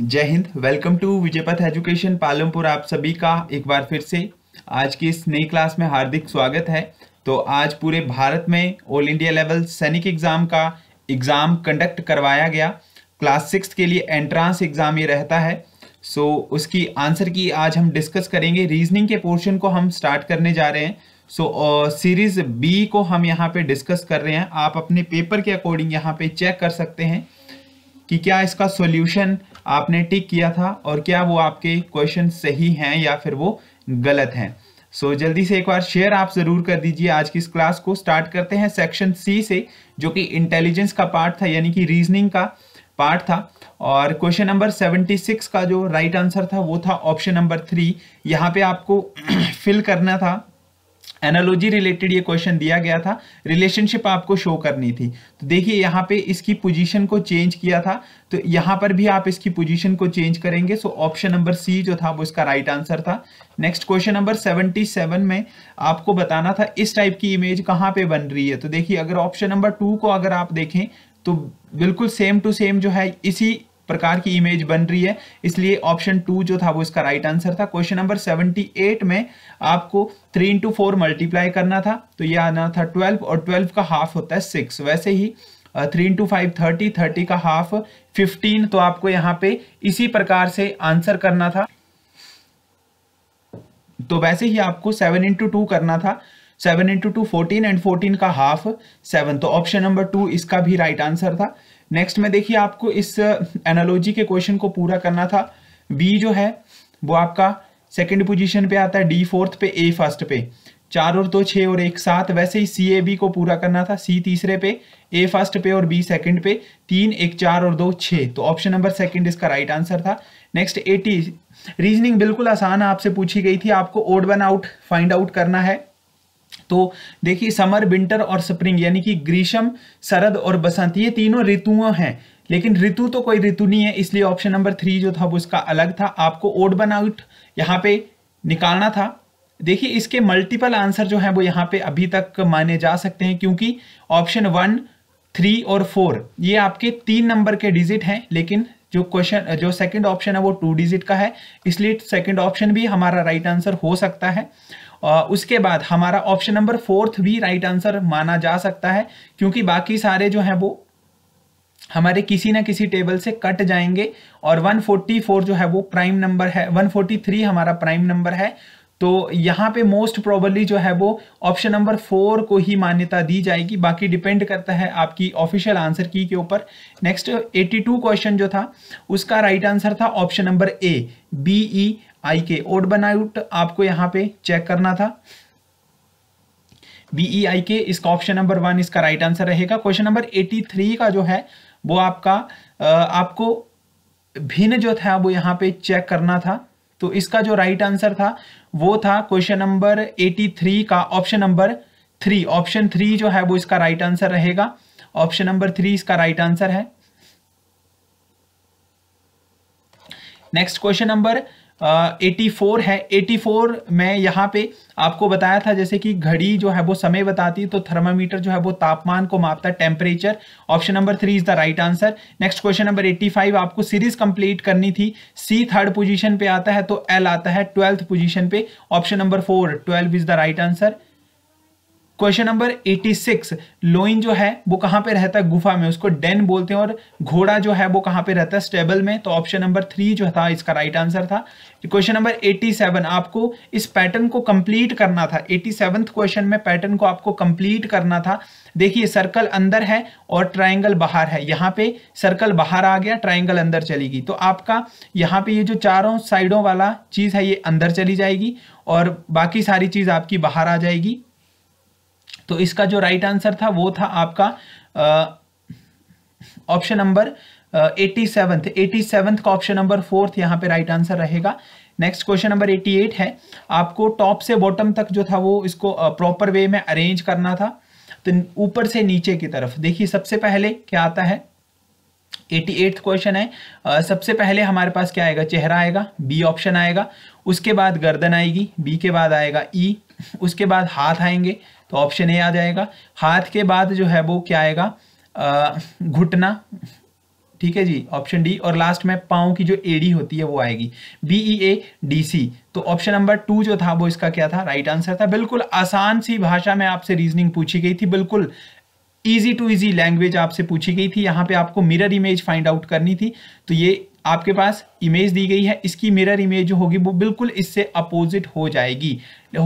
जय हिंद welcome to Vijaypath education Palampur आप सभी का एक बार फिर से आज की इस नई क्लास में हार्दिक स्वागत है तो आज पूरे भारत में ऑल इंडिया लेवल सैनिक एग्ज़ाम का एग्ज़ाम कंडक्ट करवाया गया क्लास सिक्स के लिए एंट्रांस एग्ज़ाम ये रहता है सो so, उसकी आंसर की आज हम डिस्कस करेंगे रीजनिंग के पोर्शन को हम स्टार्ट करने जा रहे हैं सो सीरीज़ बी को हम यहाँ पे डिस्कस कर रहे हैं आप अपने पेपर के अकॉर्डिंग यहाँ पे चेक कर सकते हैं कि क्या इसका सॉल्यूशन आपने टिक किया था और क्या वो आपके क्वेश्चन सही हैं या फिर वो गलत हैं सो so, जल्दी से एक बार शेयर आप जरूर कर दीजिए आज की इस क्लास को स्टार्ट करते हैं सेक्शन सी से जो कि इंटेलिजेंस का पार्ट था यानी कि रीजनिंग का पार्ट था और क्वेश्चन नंबर 76 का जो राइट right आंसर था वो था ऑप्शन नंबर थ्री यहाँ पे आपको फिल करना था एनालॉजी रिलेटेड ये क्वेश्चन दिया गया था रिलेशनशिप आपको शो करनी थी तो देखिए यहाँ पे इसकी पोजीशन को चेंज किया था तो यहाँ पर भी आप इसकी पोजीशन को चेंज करेंगे सो ऑप्शन नंबर सी जो था वो इसका राइट right आंसर था नेक्स्ट क्वेश्चन नंबर 77 में आपको बताना था इस टाइप की इमेज कहाँ पे बन रही है तो देखिए अगर ऑप्शन नंबर टू को अगर आप देखें तो बिल्कुल सेम टू सेम जो है इसी प्रकार की इमेज बन रही है इसलिए ऑप्शन टू जो था वो इसका राइट right आंसर था क्वेश्चन नंबर सेवेंटी एट में आपको थ्री इंटू फोर मल्टीप्लाई करना था तो ये आना था ट्वेल्व और ट्वेल्व का हाफ होता है सिक्स वैसे ही three into five thirty thirty का हाफ फिफ्टीन तो आपको यहाँ पे इसी प्रकार से आंसर करना था तो वैसे ही आपको सेवन इंटू टू करना था seven into two fourteen and fourteen का हाफ सेवन तो ऑप्शन नंबर टू इसका भी राइट right आंसर था नेक्स्ट में देखिए आपको इस एनालॉजी uh, के क्वेश्चन को पूरा करना था बी जो है वो आपका सेकेंड पोजिशन पे आता है डी फोर्थ पे ए फर्स्ट पे चार और दो तो छः और एक सात वैसे ही सी ए बी को पूरा करना था सी तीसरे पे ए फर्स्ट पे और बी सेकंड पे तीन एक चार और दो छः तो ऑप्शन नंबर सेकंड इसका राइट आंसर था नेक्स्ट एटी रीजनिंग बिल्कुल आसान आपसे पूछी गई थी आपको odd one out find out करना है तो देखिए समर विंटर और स्प्रिंग यानी कि ग्रीष्म शरद और बसंत ये तीनों ऋतुओं हैं लेकिन ऋतु तो कोई ऋतु नहीं है इसलिए ऑप्शन नंबर थ्री जो था वो इसका अलग था आपको ओड बन आउट यहाँ पे निकालना था देखिए इसके मल्टीपल आंसर जो है वो यहाँ पे अभी तक माने जा सकते हैं क्योंकि ऑप्शन वन थ्री और फोर ये आपके तीन नंबर के डिजिट हैं लेकिन जो क्वेश्चन जो सेकंड ऑप्शन है वो टू डिजिट का है इसलिए सेकंड ऑप्शन भी हमारा राइट right आंसर हो सकता है उसके बाद हमारा ऑप्शन नंबर फोर्थ भी राइट आंसर माना जा सकता है क्योंकि बाकी सारे जो हैं वो हमारे किसी ना किसी टेबल से कट जाएंगे और 144 जो है वो प्राइम नंबर है 143 हमारा प्राइम नंबर है तो यहाँ पे मोस्ट प्रोबली जो है वो ऑप्शन नंबर फोर को ही मान्यता दी जाएगी बाकी डिपेंड करता है आपकी ऑफिशियल आंसर की के ऊपर नेक्स्ट 82 क्वेश्चन जो था उसका राइट right आंसर था option number A B E I K odd बनाउट आपको यहां पे चेक करना था बीई आई के इसका ऑप्शन नंबर वन इसका राइट आंसर रहेगा क्वेश्चन नंबर एटी थ्री का जो है वो आपका आपको भिन्न जो था वो यहां पे चेक करना था तो इसका जो राइट आंसर था वो था क्वेश्चन नंबर एटी थ्री का option number three option three जो है वो इसका राइट आंसर रहेगा ऑप्शन नंबर थ्री इसका राइट आंसर है next question number eighty four है एटी फोर में यहाँ पे आपको बताया था जैसे कि घड़ी जो है वो समय बताती है तो थर्मामीटर जो है वो तापमान को मापता है temperature option number three is the right answer next question number eighty five आपको सीरीज कंप्लीट करनी थी सी थर्ड पोजीशन पे आता है तो एल आता है ट्वेल्थ पोजीशन पे option number four twelve is the right answer question number 86 लोइन जो है वो कहाँ पे रहता है गुफा में उसको डेन बोलते हैं और घोड़ा जो है वो कहाँ पे रहता है स्टेबल में तो ऑप्शन नंबर थ्री जो था इसका राइट आंसर था क्वेश्चन नंबर 87 आपको इस पैटर्न को कंप्लीट करना था एटी क्वेश्चन में पैटर्न को आपको कंप्लीट करना था देखिए सर्कल अंदर है और ट्राइंगल बाहर है यहाँ पे सर्कल बाहर आ गया ट्राइंगल अंदर चली गई तो आपका यहाँ पे ये जो चारों साइडों वाला चीज़ है ये अंदर चली जाएगी और बाकी सारी चीज़ आपकी बाहर आ जाएगी तो इसका जो राइट आंसर था वो था आपका option number eighty seven eighty seven का ऑप्शन नंबर फोर्थ यहाँ पे राइट आंसर रहेगा next question number eighty eight है आपको टॉप से बॉटम तक जो था वो इसको प्रॉपर वे में अरेंज करना था तो ऊपर से नीचे की तरफ देखिए सबसे पहले क्या आता है एटी एट क्वेश्चन है uh, सबसे पहले हमारे पास क्या आएगा चेहरा आएगा बी ऑप्शन आएगा उसके बाद गर्दन आएगी बी के बाद आएगा ई e, उसके बाद हाथ आएंगे तो ऑप्शन ए आ जाएगा हाथ के बाद जो है वो क्या आएगा घुटना ठीक है जी ऑप्शन डी और लास्ट में पाओ की जो एडी होती है वो आएगी B E A D C तो ऑप्शन नंबर टू जो था वो इसका क्या था राइट आंसर था बिल्कुल आसान सी भाषा में आपसे रीजनिंग पूछी गई थी बिल्कुल ईजी टू इजी लैंग्वेज आपसे पूछी गई थी यहां पे आपको मिरर इमेज फाइंड आउट करनी थी तो ये आपके पास इमेज दी गई है इसकी मिरर इमेज जो होगी वो बिल्कुल इससे अपोजिट हो जाएगी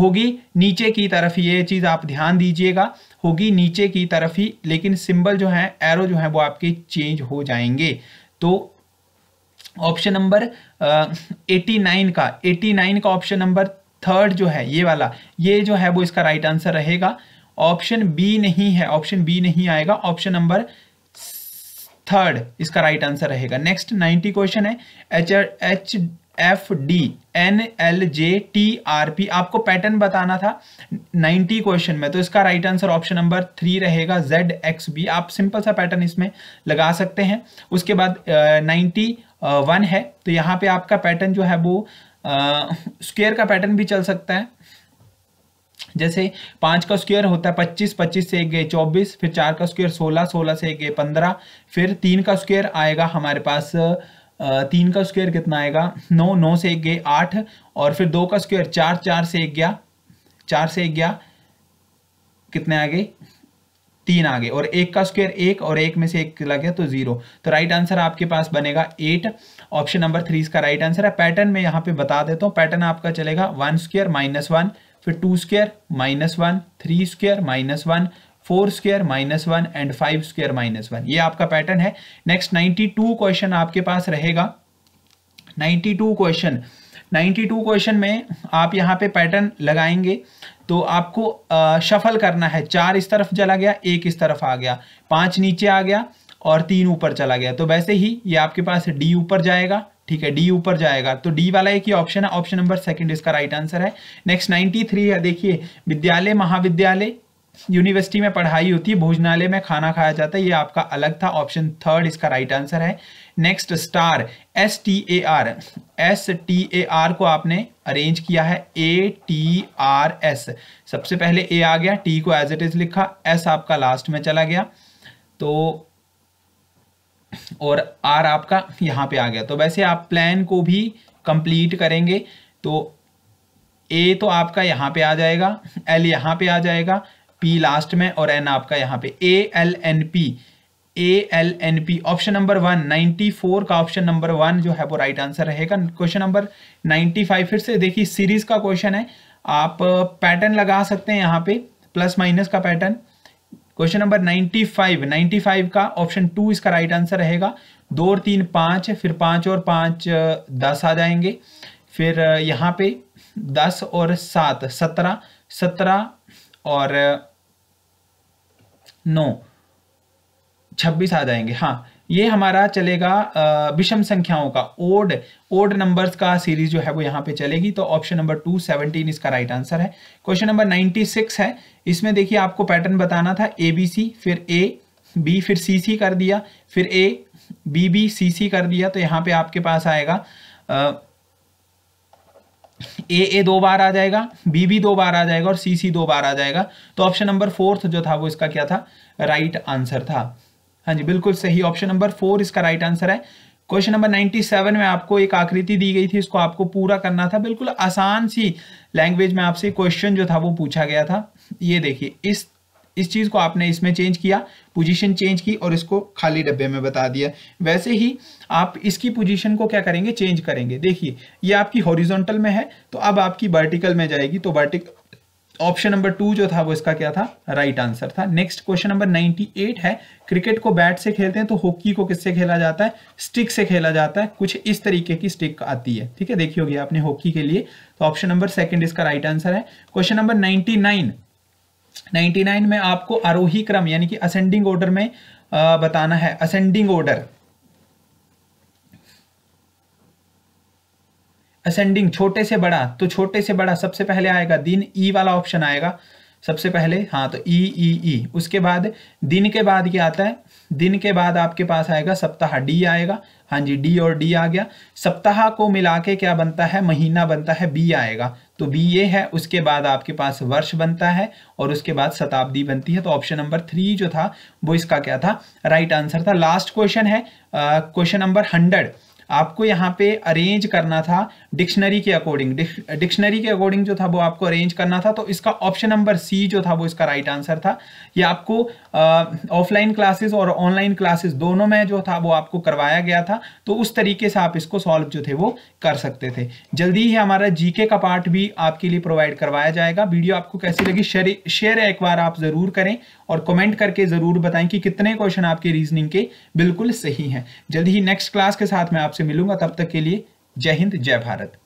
होगी नीचे की तरफ ये चीज़ आप ध्यान दीजिएगा होगी नीचे की तरफ ही लेकिन सिंबल जो है एरो जो है वो आपके चेंज हो जाएंगे तो ऑप्शन नंबर एटी नाइन का एटी नाइन का ऑप्शन नंबर थर्ड जो है ये वाला ये जो है वो इसका राइट आंसर रहेगा ऑप्शन बी नहीं है ऑप्शन बी नहीं आएगा ऑप्शन नंबर थर्ड इसका राइट आंसर रहेगा नेक्स्ट नाइनटी क्वेश्चन है H H F D N L J T R P आपको पैटर्न बताना था 90 क्वेश्चन में तो इसका right answer option number three रहेगा जेड एक्स बी आप सिंपल सा पैटर्न इसमें लगा सकते हैं उसके बाद नाइन्टी uh, वन uh, है तो यहाँ पे आपका पैटर्न जो है वो स्क्वेयर uh, का पैटर्न भी चल सकता है जैसे पाँच का स्क्वायर होता है पच्चीस पच्चीस से एक गए चौबीस फिर चार का स्क्वायर सोलह सोलह से एक गए पंद्रह फिर तीन का स्क्वायर आएगा हमारे पास तीन का स्क्वायर कितना आएगा नौ नौ से एक गए आठ और फिर दो का स्क्वायर चार चार से एक गया चार से एक गया कितने आ गए तीन आ गए और एक का स्क्वायर एक और एक में से एक लग गया तो जीरो तो राइट आंसर आपके पास बनेगा एट ऑप्शन नंबर थ्री इसका राइट आंसर है पैटर्न में यहाँ पे बता देता हूँ पैटर्न आपका चलेगा वन स्क्वायर माइनस वन फिर two square minus one three square minus one four square minus one and five square minus one ये आपका पैटर्न है नेक्स्ट नाइन्टी टू क्वेश्चन आपके पास रहेगा ninety two question two question में आप यहाँ पे पैटर्न लगाएंगे तो आपको आ, शफल करना है चार इस तरफ चला गया एक इस तरफ आ गया पांच नीचे आ गया और तीन ऊपर चला गया तो वैसे ही ये आपके पास डी ऊपर जाएगा ठीक है डी ऊपर जाएगा तो डी वाला एक ही ऑप्शन है ऑप्शन नंबर सेकंड इसका राइट आंसर है नेक्स्ट थ्री है देखिए विद्यालय महाविद्यालय यूनिवर्सिटी में पढ़ाई होती है भोजनालय में खाना खाया जाता है ये आपका अलग था ऑप्शन थर्ड इसका राइट आंसर है next star S T A R S T A R को आपने अरेंज किया है ए टी आर एस सबसे पहले ए आ गया टी को एज इट इज लिखा एस आपका लास्ट में चला गया तो और आर आपका यहाँ पे आ गया तो वैसे आप प्लान को भी कंप्लीट करेंगे तो ए तो आपका यहाँ पे आ जाएगा एल यहाँ पे आ जाएगा पी लास्ट में और एन आपका यहाँ पे A L N P A L N P option number one ninety four का ऑप्शन नंबर वन जो है वो राइट आंसर रहेगा क्वेश्चन नंबर नाइन्टी फाइव फिर से देखिए सीरीज का क्वेश्चन है आप पैटर्न लगा सकते हैं यहाँ पे प्लस माइनस का पैटर्न क्वेश्चन नंबर 95 95 का ऑप्शन टू इसका राइट आंसर रहेगा दो और तीन पांच फिर पांच और पांच दस आ जाएंगे फिर यहाँ पे दस और सात सत्रह सत्रह और नौ छब्बीस आ जाएंगे हाँ ये हमारा चलेगा विषम संख्याओं का ओड ओड नंबर्स का सीरीज जो है वो यहाँ पे चलेगी तो ऑप्शन नंबर टू सेवनटीन इसका राइट आंसर है क्वेश्चन नंबर नाइनटी सिक्स है इसमें देखिए आपको पैटर्न बताना था ए बी सी फिर ए बी फिर सी सी कर दिया फिर ए बी बी सी सी कर दिया तो यहाँ पे आपके पास आएगा ए ए दो बार आ जाएगा बी बी दो बार आ जाएगा और सी सी दो बार आ जाएगा तो ऑप्शन नंबर फोर्थ जो था वो इसका क्या था राइट right आंसर था हाँ जी बिल्कुल सही ऑप्शन नंबर फोर इसका राइट आंसर है क्वेश्चन नंबर 97 में आपको एक आकृति दी गई थी इसको आपको पूरा करना था बिल्कुल आसान सी लैंग्वेज में आपसे क्वेश्चन जो था वो पूछा गया था ये देखिए इस इस चीज़ को आपने इसमें चेंज किया पोजीशन चेंज की और इसको खाली डब्बे में बता दिया वैसे ही आप इसकी पोजीशन को क्या करेंगे चेंज करेंगे देखिए ये आपकी हॉरिजॉन्टल में है तो अब आपकी वर्टिकल में जाएगी तो वर्टिकल ऑप्शन नंबर टू जो था वो इसका क्या था राइट right आंसर था नेक्स्ट क्वेश्चन नंबर 98 है क्रिकेट को बैट से खेलते हैं तो हॉकी को किससे खेला जाता है स्टिक से खेला जाता है कुछ इस तरीके की स्टिक आती है ठीक है देखी होगी आपने हॉकी के लिए तो ऑप्शन नंबर सेकंड इसका राइट right आंसर है क्वेश्चन नंबर नाइनटी 99 में आपको आरोही क्रम यानी कि असेंडिंग ऑर्डर में बताना है असेंडिंग ऑर्डर असेंडिंग छोटे से बड़ा तो छोटे से बड़ा सबसे पहले आएगा दिन ई e वाला ऑप्शन आएगा सबसे पहले हाँ तो ई ई ई उसके बाद दिन के बाद क्या आता है दिन के बाद आपके पास आएगा सप्ताह डी आएगा हाँ जी डी और डी आ गया सप्ताह को मिला के क्या बनता है महीना बनता है बी आएगा तो बी ए है उसके बाद आपके पास वर्ष बनता है और उसके बाद शताब्दी बनती है तो ऑप्शन नंबर थ्री जो था वो इसका क्या था राइट आंसर था लास्ट क्वेश्चन है क्वेश्चन नंबर हंड्रेड आपको यहाँ पे अरेंज करना था डिक्शनरी के अकॉर्डिंग डिक्शनरी के अकॉर्डिंग जो था वो आपको अरेंज करना था तो इसका ऑप्शन नंबर सी जो था वो इसका राइट आंसर था ये आपको ऑफलाइन क्लासेस और ऑनलाइन क्लासेस दोनों में जो था वो आपको करवाया गया था तो उस तरीके से आप इसको सॉल्व जो थे वो कर सकते थे जल्दी ही हमारा जीके का पार्ट भी आपके लिए प्रोवाइड करवाया जाएगा वीडियो आपको कैसी लगी शेयर एक बार आप जरूर करें और कमेंट करके जरूर बताएं कि कितने क्वेश्चन आपके रीजनिंग के बिल्कुल सही हैं जल्दी ही नेक्स्ट क्लास के साथ में आप आपसे मिलूंगा तब तक के लिए जय हिंद जय भारत